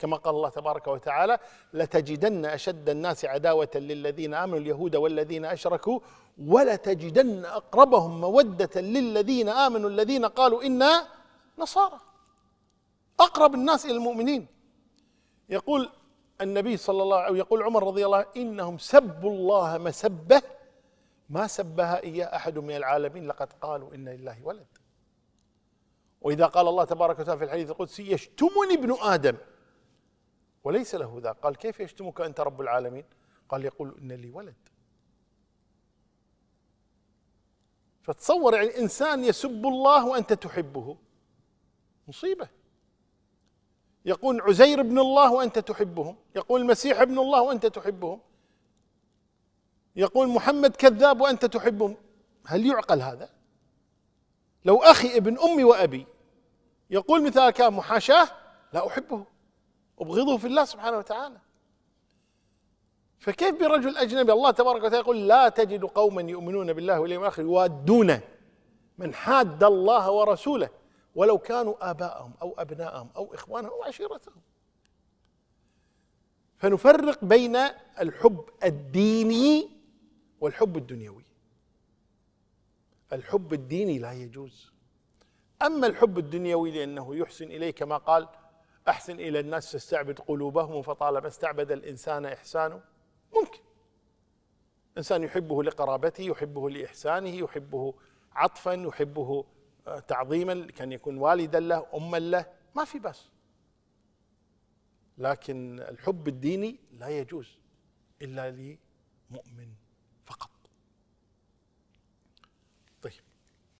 كما قال الله تبارك وتعالى لتجدن أشد الناس عداوة للذين آمنوا اليهود والذين أشركوا ولتجدن أقربهم مودة للذين آمنوا الذين قالوا إنا نصارى أقرب الناس إلى المؤمنين يقول النبي صلى الله عليه وسلم يقول عمر رضي الله إنهم سبوا الله مسبة ما سبها إياه أحد من العالمين لقد قالوا إن لله ولد وإذا قال الله تبارك وتعالى في الحديث القدسي يشتمني ابن آدم وليس له ذاك قال كيف يشتمك أنت رب العالمين قال يقول إن لي ولد فتصور يعني إنسان يسب الله وأنت تحبه مصيبة يقول عزير ابن الله وأنت تحبهم يقول المسيح ابن الله وأنت تحبهم يقول محمد كذاب وأنت تحبهم هل يعقل هذا لو أخي ابن أمي وأبي يقول مثل هذا محاشاة لا أحبه أبغضه في الله سبحانه وتعالى فكيف برجل أجنبي الله تبارك وتعالى يقول لا تجد قوما يؤمنون بالله واليوم الآخر يوادون من حاد الله ورسوله ولو كانوا آباءهم أو أبناءهم أو إخوانهم أو عشيرتهم فنفرق بين الحب الديني والحب الدنيوي الحب الديني لا يجوز أما الحب الدنيوي لأنه يحسن إليك ما قال أحسن إلى الناس فاستعبد قلوبهم فطالما استعبد الإنسان إحسانه ممكن إنسان يحبه لقرابته يحبه لإحسانه يحبه عطفا يحبه آه، تعظيما كان يكون والدا له أما له ما في بس لكن الحب الديني لا يجوز إلا لمؤمن فقط طيب